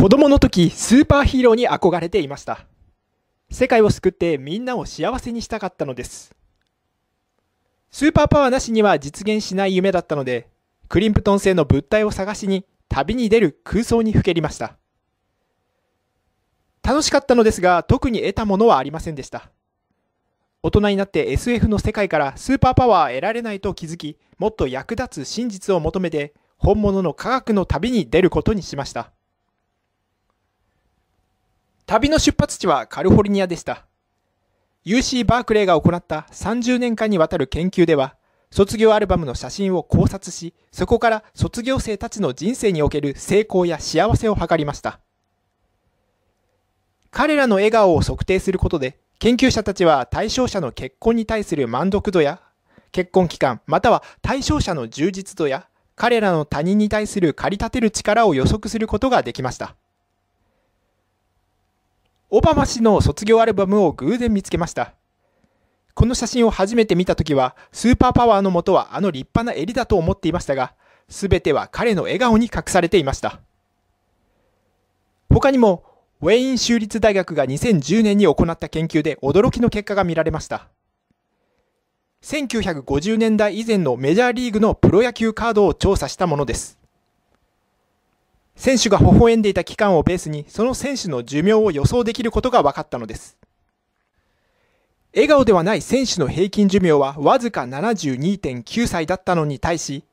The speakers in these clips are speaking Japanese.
子供の時、スーパーヒーローに憧れていました。世界を救ってみんなを幸せにしたかったのです。スーパーパワーなしには実現しない夢だったので、クリンプトン製の物体を探しに旅に出る空想にふけりました。楽しかったのですが、特に得たものはありませんでした。大人になって SF の世界からスーパーパワー得られないと気づき、もっと役立つ真実を求めて、本物の科学の旅に出ることにしました。旅の出発地はカリフォルニアでした。UC バークレーが行った30年間にわたる研究では、卒業アルバムの写真を考察し、そこから卒業生たちの人生における成功や幸せを図りました。彼らの笑顔を測定することで、研究者たちは対象者の結婚に対する満足度や、結婚期間、または対象者の充実度や、彼らの他人に対する駆り立てる力を予測することができました。オバマ氏の卒業アルバムを偶然見つけました。この写真を初めて見た時は、スーパーパワーの元はあの立派な襟だと思っていましたが、すべては彼の笑顔に隠されていました。他にも、ウェイン州立大学が2010年に行った研究で驚きの結果が見られました。1950年代以前のメジャーリーグのプロ野球カードを調査したものです。選手が微笑んでいた期間をベースにその選手の寿命を予想できることが分かったのです笑顔ではない選手の平均寿命はわずか72.9歳だったのに対し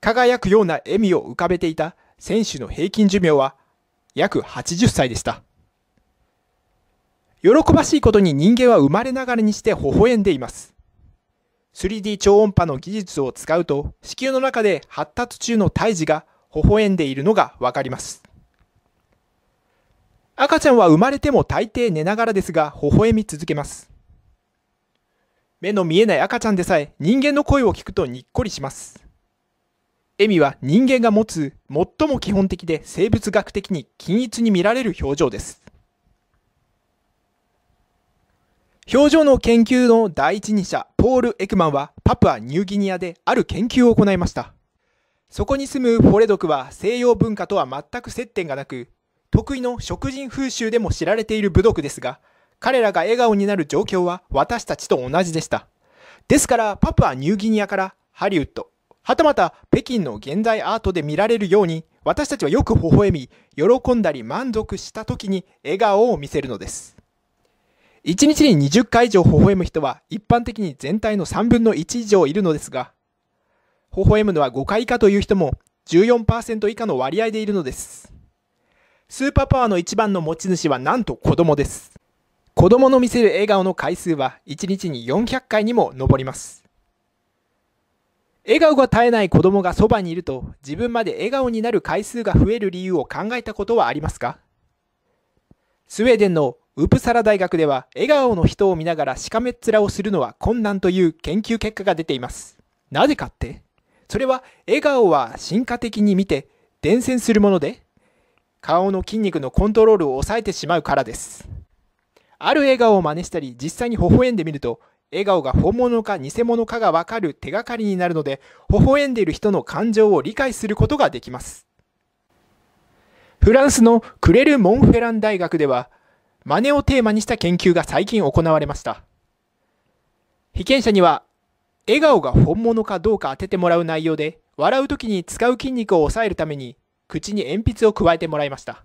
輝くような笑みを浮かべていた選手の平均寿命は約80歳でした喜ばしいことに人間は生まれながらにして微笑んでいます 3D 超音波の技術を使うと子宮の中で発達中の胎児が微笑んでいるのがわかります。赤ちゃんは生まれても大抵寝ながらですが、微笑み続けます。目の見えない赤ちゃんでさえ人間の声を聞くとにっこりします。笑みは人間が持つ最も基本的で生物学的に均一に見られる表情です。表情の研究の第一人者、ポール・エクマンはパプアニューギニアである研究を行いました。そこに住むフォレ族は西洋文化とは全く接点がなく、得意の食人風習でも知られている部族ですが、彼らが笑顔になる状況は私たちと同じでした。ですからパプアニューギニアからハリウッド、はたまた北京の現代アートで見られるように、私たちはよく微笑み、喜んだり満足した時に笑顔を見せるのです。1日に20回以上微笑む人は一般的に全体の3分の1以上いるのですが、微笑むのは5回以下という人も14%以下の割合でいるのです。スーパーパワーの一番の持ち主はなんと子供です。子供の見せる笑顔の回数は1日に400回にも上ります。笑顔が絶えない子供がそばにいると自分まで笑顔になる回数が増える理由を考えたことはありますかスウェーデンのウプサラ大学では笑顔の人を見ながらしかめっ面をするのは困難という研究結果が出ています。なぜかってそれは笑顔は進化的に見て伝染するもので、顔の筋肉のコントロールを抑えてしまうからです。ある笑顔を真似したり、実際に微笑んでみると、笑顔が本物か偽物かがわかる手がかりになるので、微笑んでいる人の感情を理解することができます。フランスのクレル・モンフェラン大学では、真似をテーマにした研究が最近行われました。被験者には笑顔が本物かどうか当ててもらう内容で、笑う時に使う筋肉を抑えるために、口に鉛筆を加えてもらいました。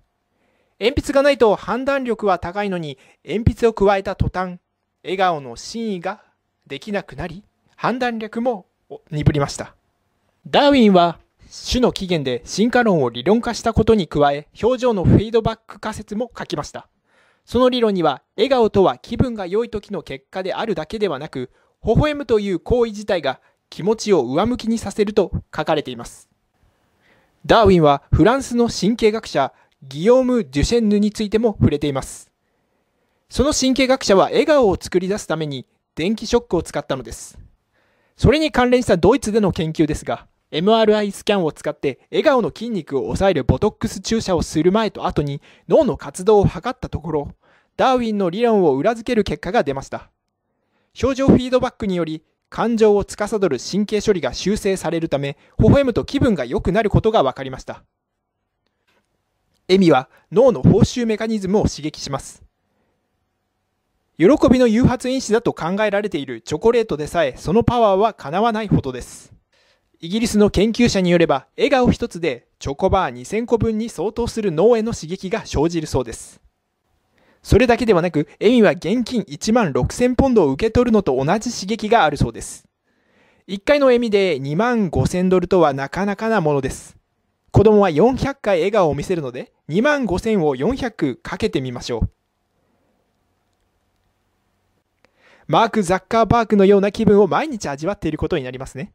鉛筆がないと判断力は高いのに、鉛筆を加えた途端、笑顔の真意ができなくなり、判断力も鈍りました。ダーウィンは、種の起源で進化論を理論化したことに加え、表情のフィードバック仮説も書きました。その理論には、笑顔とは気分が良い時の結果であるだけではなく、微笑むという行為自体が気持ちを上向きにさせると書かれています。ダーウィンはフランスの神経学者ギヨーム・デュシェンヌについても触れています。その神経学者は笑顔を作り出すために電気ショックを使ったのです。それに関連したドイツでの研究ですが、MRI スキャンを使って笑顔の筋肉を抑えるボトックス注射をする前と後に脳の活動を測ったところ、ダーウィンの理論を裏付ける結果が出ました。表情フィードバックにより感情を司る神経処理が修正されるため微笑むと気分が良くなることが分かりました笑みは脳の報酬メカニズムを刺激します喜びの誘発因子だと考えられているチョコレートでさえそのパワーはかなわないほどですイギリスの研究者によれば笑顔一つでチョコバー2000個分に相当する脳への刺激が生じるそうですそれだけではなく、エミは現金1万6000ポンドを受け取るのと同じ刺激があるそうです。1回のエミで2万5000ドルとはなかなかなものです。子供は400回笑顔を見せるので、2万5000を400かけてみましょう。マーク・ザッカーパークのような気分を毎日味わっていることになりますね。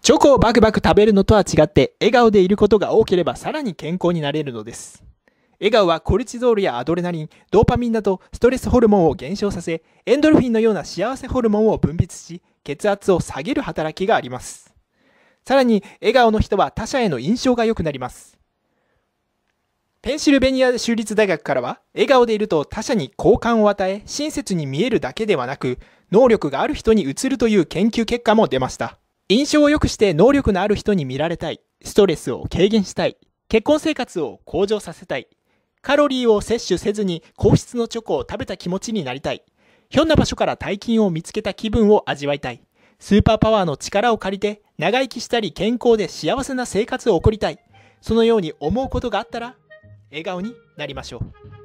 チョコをバクバク食べるのとは違って、笑顔でいることが多ければさらに健康になれるのです。笑顔はコルチゾールやアドレナリン、ドーパミンなどストレスホルモンを減少させ、エンドルフィンのような幸せホルモンを分泌し、血圧を下げる働きがあります。さらに、笑顔の人は他者への印象が良くなります。ペンシルベニア州立大学からは、笑顔でいると他者に好感を与え、親切に見えるだけではなく、能力がある人に移るという研究結果も出ました。印象を良くして能力のある人に見られたい、ストレスを軽減したい、結婚生活を向上させたい、カロリーを摂取せずに硬質のチョコを食べた気持ちになりたい。ひょんな場所から大金を見つけた気分を味わいたい。スーパーパワーの力を借りて長生きしたり健康で幸せな生活を送りたい。そのように思うことがあったら笑顔になりましょう。